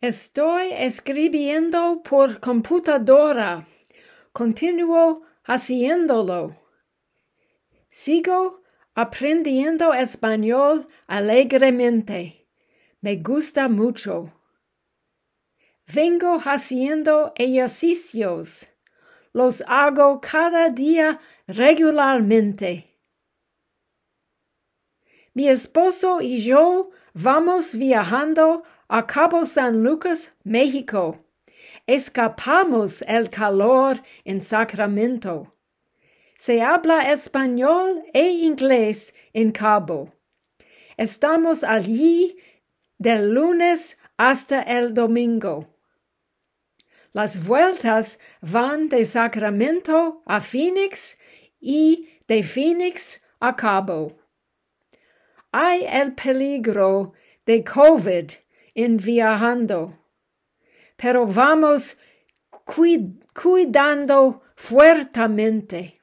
Estoy escribiendo por computadora. Continúo haciéndolo. Sigo aprendiendo español alegremente. Me gusta mucho. Vengo haciendo ejercicios. Los hago cada día regularmente. Mi esposo y yo vamos viajando a Cabo San Lucas, México. Escapamos el calor en Sacramento. Se habla español e inglés en Cabo. Estamos allí del lunes hasta el domingo. Las vueltas van de Sacramento a Phoenix y de Phoenix a Cabo. Hay el peligro de COVID in viajando, Pero vamos cuid cuidando fuertemente.